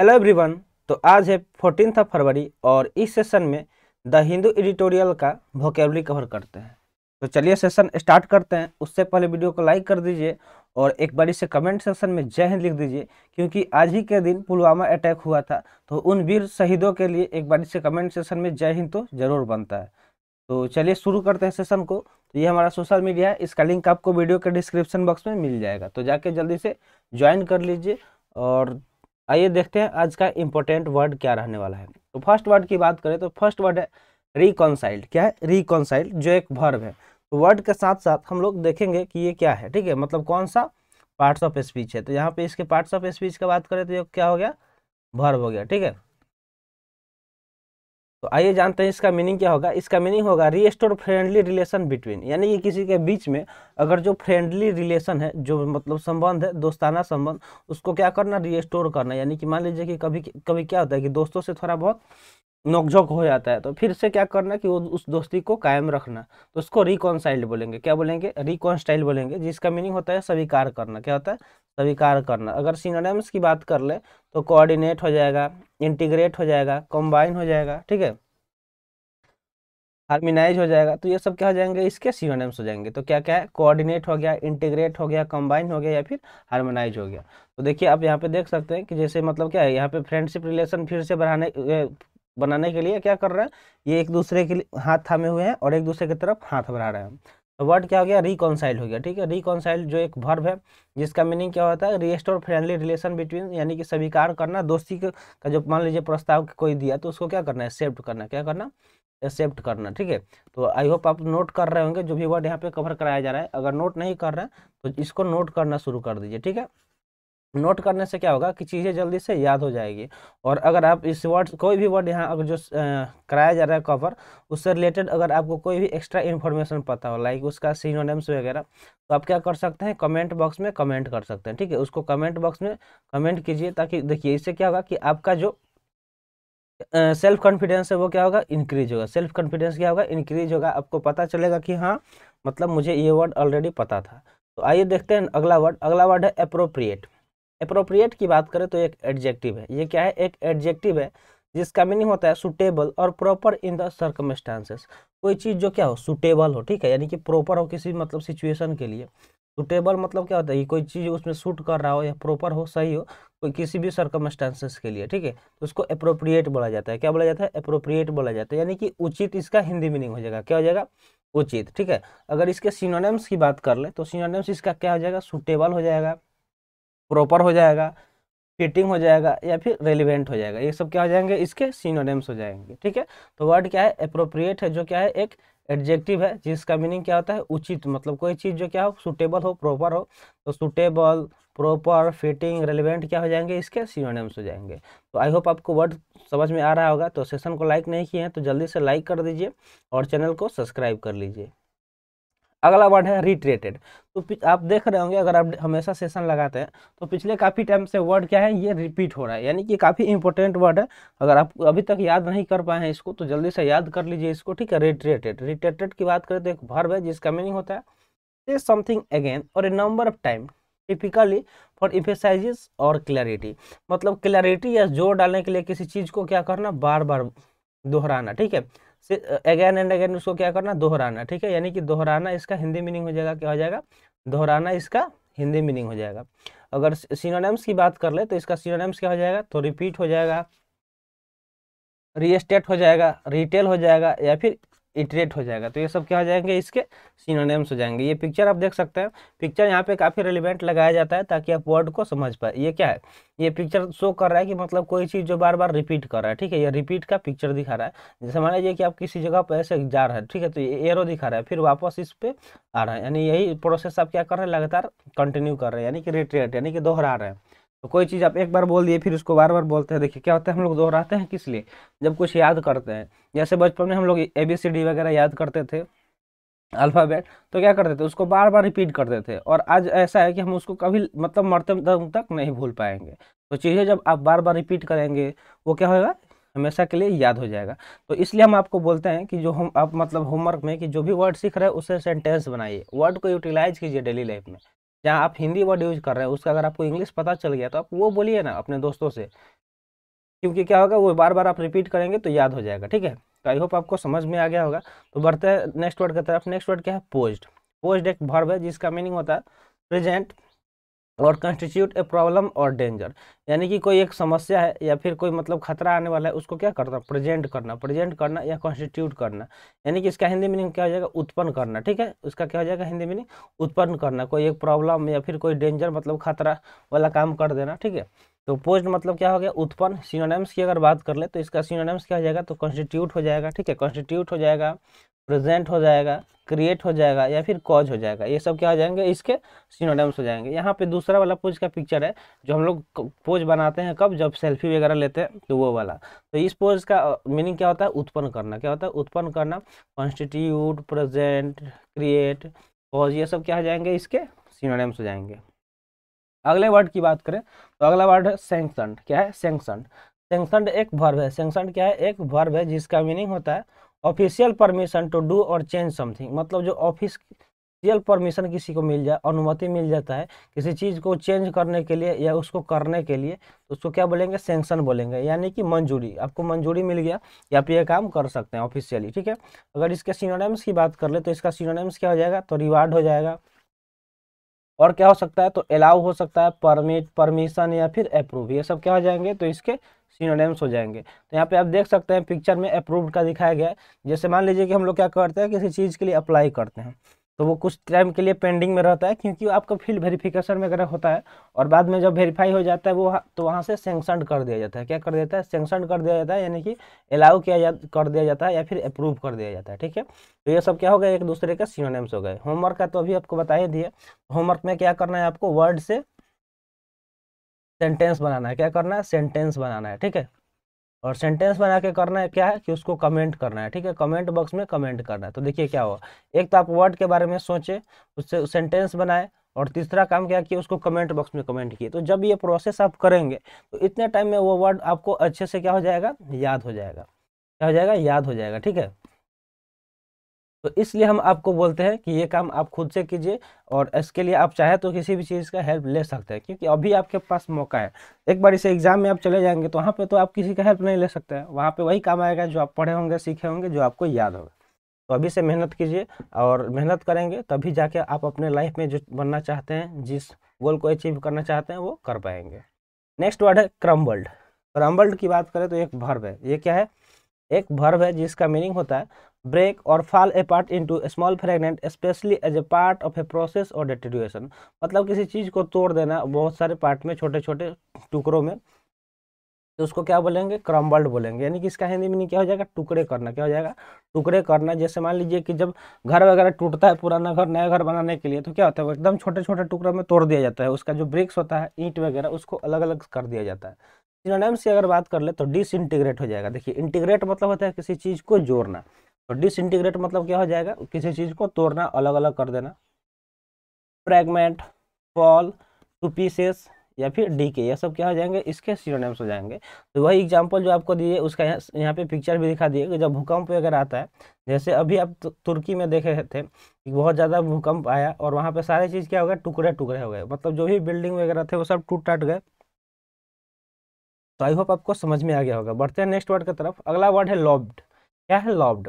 hello everyone तो आज है फोर्टीन फरवरी और इस सेशन में द हिंदू एडिटोरियल का वोकेबरी कवर करते हैं तो चलिए सेशन स्टार्ट करते हैं उससे पहले वीडियो को लाइक कर दीजिए और एक बार इसे कमेंट सेक्शन में जय हिंद लिख दीजिए क्योंकि आज ही के दिन पुलवामा अटैक हुआ था तो उन वीर शहीदों के लिए एक बार इसे कमेंट सेक्शन में जय हिंद तो जरूर बनता है तो चलिए शुरू करते हैं सेशन को तो ये हमारा सोशल मीडिया है इसका लिंक आपको वीडियो के डिस्क्रिप्शन बॉक्स में मिल जाएगा तो जाके जल्दी से ज्वाइन कर लीजिए और आइए देखते हैं आज का इम्पोर्टेंट वर्ड क्या रहने वाला है तो फर्स्ट वर्ड की बात करें तो फर्स्ट वर्ड है रिकॉन्साइल्ड क्या है रिकॉन्साइल्ड जो एक वर्ब है तो वर्ड के साथ साथ हम लोग देखेंगे कि ये क्या है ठीक है मतलब कौन सा पार्ट्स ऑफ स्पीच है तो यहाँ पे इसके पार्ट्स ऑफ स्पीच की बात करें तो ये क्या हो गया भर्व हो गया ठीक है तो आइए जानते हैं इसका मीनिंग क्या होगा इसका मीनिंग होगा रीस्टोर फ्रेंडली रिलेशन बिटवीन यानी कि किसी के बीच में अगर जो फ्रेंडली रिलेशन है जो मतलब संबंध है दोस्ताना संबंध उसको क्या करना रीस्टोर करना यानी कि मान लीजिए कि कभी कभी क्या होता है कि दोस्तों से थोड़ा बहुत नोकझोंक हो जाता है तो फिर से क्या करना कि वो उस दोस्ती को कायम रखना तो उसको रिकॉन्साइल्ड बोलेंगे क्या बोलेंगे रिकॉन्स्टाइल बोलेंगे जिसका मीनिंग होता है स्वीकार करना क्या होता है स्वीकार करना अगर सिनोनिम्स की बात कर ले तो कोऑर्डिनेट हो जाएगा इंटीग्रेट हो जाएगा कंबाइन हो जाएगा ठीक है हार्मिनाइज हो जाएगा तो ये सब क्या हो जाएंगे इसके सिनोनिम्स हो जाएंगे तो क्या क्या है कोऑर्डिनेट हो गया इंटीग्रेट हो गया कंबाइन हो गया या फिर हार्मोनाइज हो गया तो देखिए आप यहाँ पे देख सकते हैं कि जैसे मतलब क्या है यहाँ पे फ्रेंडशिप रिलेशन फिर से बढ़ाने बनाने के लिए क्या कर रहे हैं ये एक दूसरे के लिए हाथ थामे हुए हैं और एक दूसरे की तरफ हाथ बढ़ा रहे हैं तो वर्ड क्या हो गया रिकॉन्साइल हो गया ठीक है रिकॉन्साइल जो एक वर्ब है जिसका मीनिंग क्या होता है रिस्टोर फ्रेंडली रिलेशन बिटवीन यानी कि स्वीकार करना दोस्ती का जो मान लीजिए प्रस्ताव कोई दिया तो उसको क्या करना है एक्सेप्ट करना क्या करना एक्सेप्ट करना ठीक है तो आई होप आप नोट कर रहे होंगे जो भी वर्ड यहाँ पे कवर कराया जा रहा है अगर नोट नहीं कर रहे हैं तो इसको नोट करना शुरू कर दीजिए ठीक है नोट करने से क्या होगा कि चीज़ें जल्दी से याद हो जाएगी और अगर आप इस वर्ड कोई भी वर्ड यहाँ अगर जो कराया जा रहा है कवर उससे रिलेटेड अगर आपको कोई भी एक्स्ट्रा इन्फॉर्मेशन पता हो लाइक उसका सीनोनेम्स वगैरह तो आप क्या कर सकते हैं कमेंट बॉक्स में कमेंट कर सकते हैं ठीक है उसको कमेंट बॉक्स में कमेंट कीजिए ताकि देखिए इससे क्या होगा कि आपका जो सेल्फ कॉन्फिडेंस है वो क्या होगा इंक्रीज होगा सेल्फ कॉन्फिडेंस क्या होगा इंक्रीज होगा आपको पता चलेगा कि हाँ मतलब मुझे ये वर्ड ऑलरेडी पता था तो आइए देखते हैं अगला वर्ड अगला वर्ड है अप्रोप्रिएट अप्रोप्रिएट की बात करें तो एक एडजेक्टिव है ये क्या है एक एडजेक्टिव है जिसका मीनिंग होता है सुटेबल और प्रॉपर इन द सर्कमस्टांसेस कोई चीज़ जो क्या हो सुटेबल हो ठीक है यानी कि प्रॉपर हो किसी मतलब सिचुएशन के लिए सुटेबल मतलब क्या होता है कि कोई चीज़ उसमें सूट कर रहा हो या प्रॉपर हो सही हो कोई किसी भी सर्कमस्टांसेस के लिए ठीक है तो उसको अप्रोप्रिएट बोला जाता है क्या बोला जाता है अप्रोप्रिएट बोला जाता है यानी कि उचित इसका हिंदी मीनिंग हो जाएगा क्या हो जाएगा उचित ठीक है अगर इसके सिनोनिम्स की बात कर ले तो सिनोनिम्स इसका क्या हो जाएगा सुटेबल हो जाएगा प्रॉपर हो जाएगा फिटिंग हो जाएगा या फिर रेलिवेंट हो जाएगा ये सब क्या हो जाएंगे इसके सीनोनेम्स हो जाएंगे ठीक है तो वर्ड क्या है अप्रोप्रिएट है जो क्या है एक एडजेक्टिव है जिसका मीनिंग क्या होता है उचित मतलब कोई चीज़ जो क्या हो सुटेबल हो प्रॉपर हो तो सुटेबल प्रॉपर फिटिंग रेलिवेंट क्या हो जाएंगे इसके सीनोनेम्स हो जाएंगे तो आई होप आपको वर्ड समझ में आ रहा होगा तो सेशन को लाइक नहीं किए हैं तो जल्दी से लाइक कर दीजिए और चैनल को सब्सक्राइब कर लीजिए अगला वर्ड है रिट्रेटेड तो आप देख रहे होंगे अगर आप हमेशा सेशन लगाते हैं तो पिछले काफ़ी टाइम से वर्ड क्या है ये रिपीट हो रहा है यानी कि काफ़ी इंपॉर्टेंट वर्ड है अगर आप अभी तक याद नहीं कर पाए हैं इसको तो जल्दी से याद कर लीजिए इसको ठीक है रिट्रेटेड रिट्रेटेड की बात करें तो एक भर्व है जिसका मीनिंग होता है से समथिंग अगेन और a number of time typically for emphasises और क्लैरिटी मतलब क्लैरिटी या जोर डालने के लिए किसी चीज़ को क्या करना बार बार दोहराना ठीक है से अगेन एंड अगेन उसको क्या करना दोहराना ठीक है यानी कि दोहराना इसका हिंदी मीनिंग हो जाएगा क्या हो जाएगा दोहराना इसका हिंदी मीनिंग हो जाएगा अगर सिनोनिम्स की बात कर ले तो इसका सिनोनिम्स क्या हो जाएगा तो रिपीट हो जाएगा रीस्टेट हो जाएगा रिटेल हो जाएगा या फिर इटरेट हो जाएगा तो ये सब क्या हो जाएंगे इसके सीनोनेम्स हो जाएंगे ये पिक्चर आप देख सकते हैं पिक्चर यहाँ पे काफ़ी रिलिवेंट लगाया जाता है ताकि आप वर्ड को समझ पाए ये क्या है ये पिक्चर शो कर रहा है कि मतलब कोई चीज़ जो बार बार रिपीट कर रहा है ठीक है ये रिपीट का पिक्चर दिखा रहा है जैसे मान लीजिए कि आप किसी जगह पर ऐसे जा रहे हैं ठीक है तो ये एरो दिखा रहा है फिर वापस इस पर आ रहा है यानी यही प्रोसेस आप क्या कर रहे हैं लगातार कंटिन्यू कर रहे हैं यानी कि रिट्रेट यानी कि दोहरा रहे हैं तो कोई चीज़ आप एक बार बोल दिए फिर उसको बार बार बोलते हैं देखिए क्या होता है हम लोग दोहराते हैं किस लिए जब कुछ याद करते हैं जैसे बचपन में हम लोग ए बी सी डी वगैरह याद करते थे अल्फ़ाबेट तो क्या करते थे उसको बार बार रिपीट करते थे और आज ऐसा है कि हम उसको कभी मतलब मरते दम तक नहीं भूल पाएंगे तो चीज़ें जब आप बार बार रिपीट करेंगे वो क्या होगा हमेशा के लिए याद हो जाएगा तो इसलिए हम आपको बोलते हैं कि जो हम आप मतलब होमवर्क में कि जो भी वर्ड सीख रहे हैं उसे सेंटेंस बनाइए वर्ड को यूटिलाइज कीजिए डेली लाइफ में जहाँ आप हिंदी वर्ड यूज कर रहे हैं उसका अगर आपको इंग्लिश पता चल गया तो आप वो बोलिए ना अपने दोस्तों से क्योंकि क्या होगा वो बार बार आप रिपीट करेंगे तो याद हो जाएगा ठीक है तो आई होप आपको समझ में आ गया होगा तो बढ़ते हैं नेक्स्ट वर्ड की तरफ नेक्स्ट वर्ड क्या है पोस्ट पोस्ट एक भर्व है जिसका मीनिंग होता है प्रेजेंट और कंस्टिट्यूट ए प्रॉब्लम और डेंजर यानी कि कोई एक समस्या है या फिर कोई मतलब खतरा आने वाला है उसको क्या करना प्रेजेंट करना प्रेजेंट करना या कॉन्स्टिट्यूट करना यानी कि इसका हिंदी मीनिंग क्या हो जाएगा उत्पन्न करना ठीक है उसका क्या हो जाएगा हिंदी मीनिंग उत्पन्न करना कोई एक प्रॉब्लम या फिर कोई डेंजर मतलब खतरा वाला काम कर देना ठीक है तो पोस्ट मतलब क्या हो गया उत्पन्न सीनोनेम्स की अगर बात कर ले तो इसका सीनोनेम्स क्या हो जाएगा तो कॉन्स्टिट्यूट हो जाएगा ठीक है कॉन्स्टिट्यूट हो जाएगा प्रेजेंट हो जाएगा क्रिएट हो जाएगा या फिर कॉज हो जाएगा ये सब क्या हो जाएंगे इसके सिनोनिम्स हो जाएंगे यहाँ पे दूसरा वाला पोज का पिक्चर है जो हम लोग पोज बनाते हैं कब जब सेल्फी वगैरह लेते हैं तो वो वाला तो इस पोज का मीनिंग क्या होता है उत्पन्न करना क्या होता है उत्पन्न करना कॉन्स्टिट्यूट प्रजेंट क्रिएट कॉज ये सब क्या हो जाएंगे इसके सिनोनिम्स हो जाएंगे अगले वर्ड की बात करें तो अगला वर्ड है सेंक्सन क्या है सेंक्सन सेंक्सन एक वर्ब है सेंक्सन क्या है एक वर्ब है जिसका मीनिंग होता है ऑफिशियल परमिशन टू डू और चेंज समथिंग मतलब जो ऑफिस ऑफिशियल परमिशन किसी को मिल जाए अनुमति मिल जाता है किसी चीज़ को चेंज करने के लिए या उसको करने के लिए तो उसको क्या बोलेंगे सेंक्शन बोलेंगे यानी कि मंजूरी आपको मंजूरी मिल गया कि आप ये काम कर सकते हैं ऑफिशियली ठीक है अगर इसके सिनोनिम्स की बात कर ले तो इसका सिनोनिम्स क्या हो जाएगा तो रिवार्ड हो जाएगा और क्या हो सकता है तो अलाउ हो सकता है परमिट परमिशन या फिर अप्रूव ये सब क्या हो जाएंगे तो इसके सीनोनेम्स हो जाएंगे तो यहाँ पे आप देख सकते हैं पिक्चर में अप्रूव्ड का दिखाया गया है जैसे मान लीजिए कि हम लोग क्या करते हैं किसी चीज़ के लिए अप्लाई करते हैं तो वो कुछ टाइम के लिए पेंडिंग में रहता है क्योंकि आपका फील्ड वेरिफिकेशन वगैरह होता है और बाद में जब वेरीफाई हो जाता है वो तो वहाँ से सेंक्शन कर दिया जाता है क्या कर देता है सेंक्शन कर दिया जाता है यानी कि अलाउ किया जा कर दिया जाता है या फिर अप्रूव कर दिया जाता है ठीक है तो ये सब क्या हो गया एक दूसरे के सीनोनेम्स हो गए होमवर्क का तो अभी आपको बताए दिए होमवर्क में क्या करना है आपको वर्ड से सेंटेंस बनाना है क्या करना है सेंटेंस बनाना है ठीक है और सेंटेंस बना के करना है क्या है कि उसको कमेंट करना है ठीक है कमेंट बॉक्स में कमेंट करना है तो देखिए क्या हुआ एक तो आप वर्ड के बारे में सोचे उससे सेंटेंस बनाए और तीसरा काम क्या कि उसको कमेंट बॉक्स में कमेंट किए तो जब ये प्रोसेस आप करेंगे तो इतने टाइम में वो वर्ड आपको अच्छे से क्या हो जाएगा याद हो जाएगा क्या हो जाएगा याद हो जाएगा ठीक है तो इसलिए हम आपको बोलते हैं कि ये काम आप खुद से कीजिए और इसके लिए आप चाहे तो किसी भी चीज़ का हेल्प ले सकते हैं क्योंकि अभी आपके पास मौका है एक बार इसे एग्ज़ाम में आप चले जाएंगे तो वहाँ पे तो आप किसी का हेल्प नहीं ले सकते हैं वहाँ पे वही काम आएगा जो आप पढ़े होंगे सीखे होंगे जो आपको याद होगा तो अभी से मेहनत कीजिए और मेहनत करेंगे तभी जाके आप अपने लाइफ में जो बनना चाहते हैं जिस गोल को अचीव करना चाहते हैं वो कर पाएंगे नेक्स्ट वर्ड है क्रम्बल्ड क्रम्बल्ड की बात करें तो एक भर्व है ये क्या है एक भर्व है जिसका मीनिंग होता है ब्रेक और fall a part into small fragments especially as a part of a process और डेटेरिएशन मतलब किसी चीज़ को तोड़ देना बहुत सारे पार्ट में छोटे छोटे टुकड़ों में तो उसको क्या बोलेंगे क्रम्बल्ड बोलेंगे यानी कि इसका हिंदी मीनिंग क्या हो जाएगा टुकड़े करना क्या हो जाएगा टुकड़े करना जैसे मान लीजिए कि जब घर वगैरह टूटता है पुराना घर नया घर बनाने के लिए तो क्या होता है एकदम छोटे छोटे टुकड़ों में तोड़ दिया जाता है उसका जो ब्रिक्स होता है ईंट वगैरह उसको अलग अलग कर दिया जाता है सिनोनिम्स की अगर बात कर ले तो डिसइंटीग्रेट हो जाएगा देखिए इंटीग्रेट मतलब होता है किसी चीज़ को जोड़ना तो डिसइंटीग्रेट मतलब क्या हो जाएगा किसी चीज़ को तोड़ना अलग अलग कर देना फ्रेगमेंट फॉल टू पीसेस या फिर डी के यह सब क्या हो जाएंगे इसके सीरोनेम्स हो जाएंगे तो वही एग्जाम्पल जो आपको दिए उसका यहाँ यहाँ पे पिक्चर भी दिखा दिए कि जब भूकंप वगैरह आता है जैसे अभी आप तुर्की में देखे थे कि बहुत ज़्यादा भूकंप आया और वहाँ पे सारे चीज़ क्या हो गए टुकड़े टुकड़े हो गए मतलब जो भी बिल्डिंग वगैरह थे वो सब टूट टाट गए तो आई होप आपको समझ में आ गया होगा बढ़ते हैं नेक्स्ट वर्ड की तरफ अगला वर्ड है लॉब्ड क्या है लॉब्ड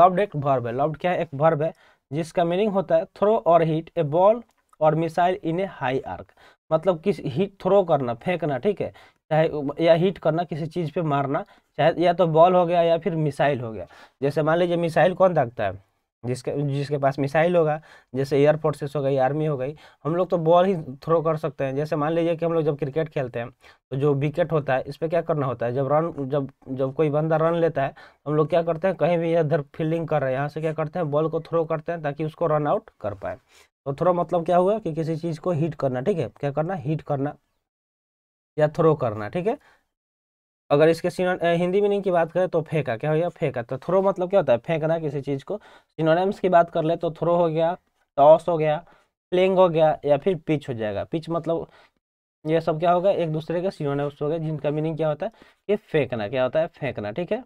लॉब्ड एक वर्ब है लॉब्ड क्या है एक वर्ब है जिसका मीनिंग होता है थ्रो और हिट ए बॉल और missile in a high arc मतलब किस हिट थ्रो करना फेंकना ठीक है चाहे या हिट करना किसी चीज़ पे मारना चाहे या तो बॉल हो गया या फिर मिसाइल हो गया जैसे मान लीजिए मिसाइल कौन दागता है जिसके जिसके पास मिसाइल होगा जैसे एयर फोर्सेस हो गई आर्मी हो गई हम लोग तो बॉल ही थ्रो कर सकते हैं जैसे मान लीजिए कि हम लोग जब क्रिकेट खेलते हैं तो जो विकेट होता है इस पर क्या करना होता है जब रन जब जब कोई बंदा रन लेता है हम लोग क्या करते हैं कहीं भी इधर फील्डिंग कर रहे हैं यहाँ से क्या करते हैं बॉल को थ्रो करते हैं ताकि उसको रन आउट कर पाए तो थ्रो मतलब क्या हुआ कि किसी चीज़ को हीट करना ठीक है क्या करना हीट करना या थ्रो करना ठीक है अगर इसके हिंदी मीनिंग की बात करें तो फेंका क्या हो गया फेंका तो थ्रो मतलब क्या होता है फेंकना किसी चीज़ को सिनोनिम्स की बात कर ले तो थ्रो हो गया टॉस हो गया प्लेंग हो गया या फिर पिच हो जाएगा पिच मतलब ये सब क्या होगा एक दूसरे के सिनोनिम्स हो गए जिनका मीनिंग क्या होता है कि फेंकना क्या होता है फेंकना ठीक है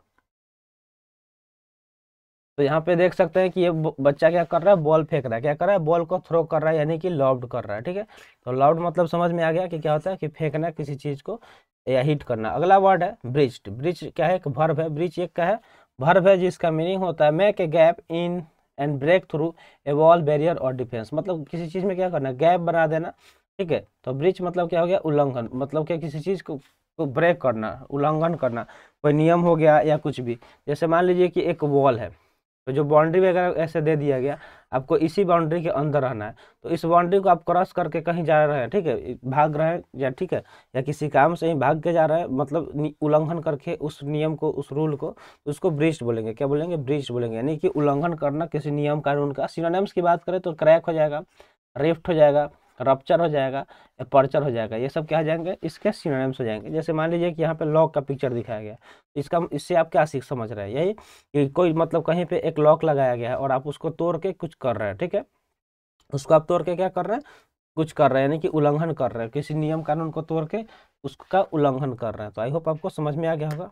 तो यहाँ पे देख सकते हैं कि ये बच्चा क्या कर रहा है बॉल फेंक रहा है क्या कर रहा है बॉल को थ्रो कर रहा है यानी कि लॉब्ड कर रहा है ठीक है तो लॉब्ड मतलब समझ में आ गया कि क्या होता है कि फेंकना किसी चीज़ को या हिट करना अगला वर्ड है ब्रिज ब्रिज क्या है एक भर्व है ब्रिज एक क्या है भर्व है जिसका मीनिंग होता है make a gap in and break through a wall barrier और डिफेंस मतलब किसी चीज़ में क्या करना गैप बना देना ठीक है तो ब्रिज मतलब क्या हो गया उल्लंघन मतलब क्या किसी चीज़ को को ब्रेक करना उल्लंघन करना कोई नियम हो गया या कुछ भी जैसे मान लीजिए कि एक वॉल है तो जो बाउंड्री वगैरह ऐसे दे दिया गया आपको इसी बाउंड्री के अंदर रहना है तो इस बाउंड्री को आप क्रॉस करके कहीं जा रहे हैं ठीक है भाग रहे हैं या ठीक है या किसी काम से ही भाग के जा रहे हैं मतलब उल्लंघन करके उस नियम को उस रूल को तो उसको ब्रिज बोलेंगे क्या बोलेंगे ब्रिज बोलेंगे यानी कि उल्लंघन करना किसी नियम कानून का सिनोनिम्स की बात करें तो क्रैक हो जाएगा रेफ्ट हो जाएगा रपचर हो जाएगा या पर्चर हो जाएगा ये सब क्या हो जाएंगे इसके सिनोनिम्स हो जाएंगे जैसे मान लीजिए कि यहाँ पे लॉक का पिक्चर दिखाया गया तो इसका इससे आप क्या सीख समझ रहे हैं यही कि कोई मतलब कहीं पे एक लॉक लगाया गया है और आप उसको तोड़ के कुछ कर रहे हैं ठीक है उसको आप तोड़ के क्या कर रहे हैं कुछ कर रहे हैं यानी कि उल्लंघन कर रहे हैं किसी नियम कानून को तोड़ के उसका उल्लंघन कर रहे हैं तो आई होप आपको समझ में आ गया होगा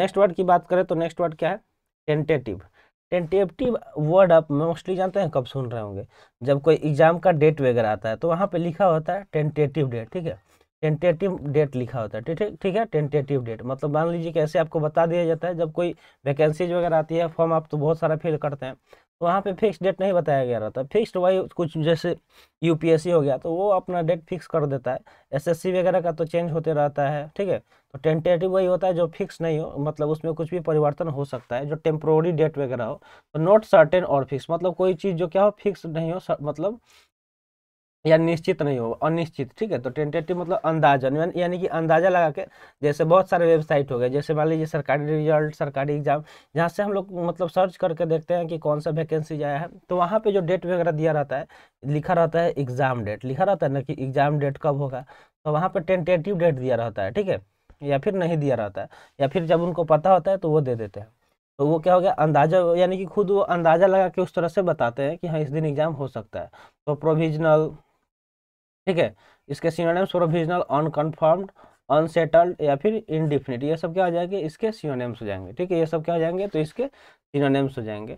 नेक्स्ट वर्ड की बात करें तो नेक्स्ट वर्ड क्या है टेंटेटिव टेंटेटिव वर्ड आप मोस्टली जानते हैं कब सुन रहे होंगे जब कोई एग्ज़ाम का डेट वगैरह आता है तो वहाँ पे लिखा होता है टेंटेटिव डेट ठीक है टेंटेटिव डेट लिखा होता है ठीक ठीक है टेंटेटिव डेट मतलब मान लीजिए कैसे आपको बता दिया जाता है जब कोई वैकेंसीज वगैरह आती है फॉर्म आप तो बहुत सारा फिल करते हैं वहाँ पे फिक्स डेट नहीं बताया गया रहता फिक्स्ड वही कुछ जैसे यूपीएससी हो गया तो वो अपना डेट फिक्स कर देता है एसएससी वगैरह का तो चेंज होते रहता है ठीक है तो टेंटेटिव वही होता है जो फिक्स नहीं हो मतलब उसमें कुछ भी परिवर्तन हो सकता है जो टेम्प्रोरी डेट वगैरह हो तो नॉट सर्टेन और फिक्स मतलब कोई चीज़ जो क्या हो फिक्स नहीं हो मतलब या निश्चित नहीं हो अनिश्चित ठीक है तो टेंटेटिव मतलब अंदाजन यानी कि अंदाजा लगा के जैसे बहुत सारे वेबसाइट हो गए जैसे मान लीजिए सरकारी रिजल्ट सरकारी एग्जाम जहाँ से हम लोग मतलब सर्च करके देखते हैं कि कौन सा वैकेंसी आया है तो वहाँ पे जो डेट वगैरह दिया रहता है लिखा रहता है एग्जाम डेट लिखा रहता है ना कि एग्जाम डेट कब होगा तो वहाँ पर टेंटेटिव डेट दिया रहता है ठीक है या फिर नहीं दिया रहता है या फिर जब उनको पता होता है तो वो दे देते हैं तो वो क्या हो गया अंदाजा यानी कि खुद वो अंदाजा लगा के उस तरह से बताते हैं कि हाँ इस दिन एग्ज़ाम हो सकता है तो प्रोविजनल ठीक है इसके सीनोनेम प्रोविजनल अनकन्फर्म्ड अनसेटल्ड या फिर इनडिफिनिट ये सब क्या हो जाएंगे इसके सीनोनेम्स हो जाएंगे ठीक है ये सब क्या हो जाएंगे तो इसके सीनोनेम्स हो जाएंगे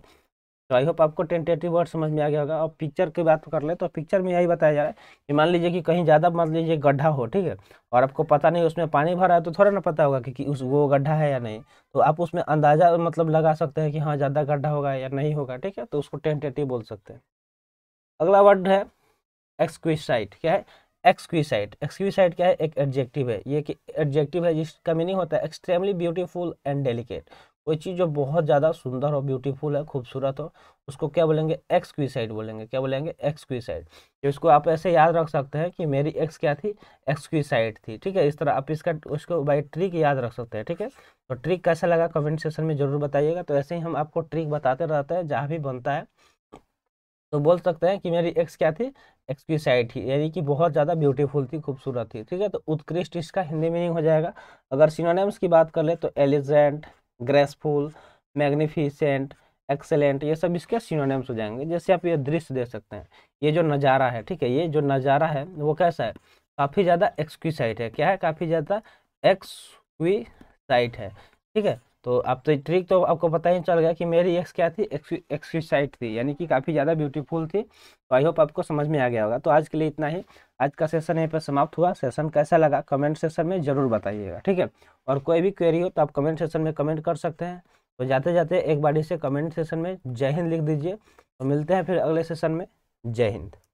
तो आई होप आपको टेंटेटिव वर्ड समझ में आ गया होगा और पिक्चर की बात कर ले तो पिक्चर में यही बताया जा रहा है कि मान लीजिए कि कहीं ज़्यादा मान लीजिए गड्ढा हो ठीक है और आपको पता नहीं उसमें पानी भरा है तो थोड़ा ना पता होगा कि, कि उस वो गड्ढा है या नहीं तो आप उसमें अंदाज़ा मतलब लगा सकते हैं कि हाँ ज़्यादा गड्ढा होगा या नहीं होगा ठीक है तो उसको टेंटेटिव बोल सकते हैं अगला वर्ड है एक्सक्विसाइट क्या है एक्सक्विसाइट एक्सक्विसाइट क्या है एक एडजेक्टिव है ये एडजेक्टिव है जिसका मीनिंग होता है एक्सट्रीमली ब्यूटीफुल एंड डेलिकेट कोई चीज़ जो बहुत ज़्यादा सुंदर हो ब्यूटीफुल है खूबसूरत हो उसको क्या बोलेंगे एक्सक्विसाइट बोलेंगे क्या बोलेंगे एक्सक्विसाइट तो इसको आप ऐसे याद रख सकते हैं कि मेरी एक्स क्या थी एक्सक्विसाइट थी ठीक है इस तरह आप इसका उसको बाई ट्रिक याद रख सकते हैं ठीक है तो ट्रिक कैसा लगा कमेंट सेक्शन में जरूर बताइएगा तो ऐसे ही हम आपको ट्रिक बताते रहते हैं जहाँ भी बनता है तो बोल सकते हैं कि मेरी एक्स क्या थी एक्स की साइड थी यानी कि बहुत ज़्यादा ब्यूटीफुल थी खूबसूरत थी ठीक है तो उत्कृष्ट इसका हिंदी मीनिंग हो जाएगा अगर सिनोनिम्स की बात कर ले तो एलिजेंट ग्रेसफुल मैग्निफिसेंट एक्सेलेंट ये सब इसके सिनोनिम्स हो जाएंगे जैसे आप ये दृश्य दे सकते हैं ये जो नज़ारा है ठीक है ये जो नज़ारा है वो कैसा है काफ़ी ज़्यादा एक्सक्यूसाइट है क्या है काफ़ी ज़्यादा एक्सक्यूसाइट है ठीक है तो आप तो ट्रिक तो आपको पता ही चल गया कि मेरी एक्स क्या थी एक्सक्यूसाइट थी यानी कि काफ़ी ज़्यादा ब्यूटीफुल थी तो आई होप आपको समझ में आ गया होगा तो आज के लिए इतना ही आज का सेशन यहीं पर समाप्त हुआ सेशन कैसा लगा कमेंट सेशन में ज़रूर बताइएगा ठीक है और कोई भी क्वेरी हो तो आप कमेंट सेशन में कमेंट कर सकते हैं तो जाते जाते एक बारी से कमेंट सेशन में जय हिंद लिख दीजिए तो मिलते हैं फिर अगले सेशन में जय हिंद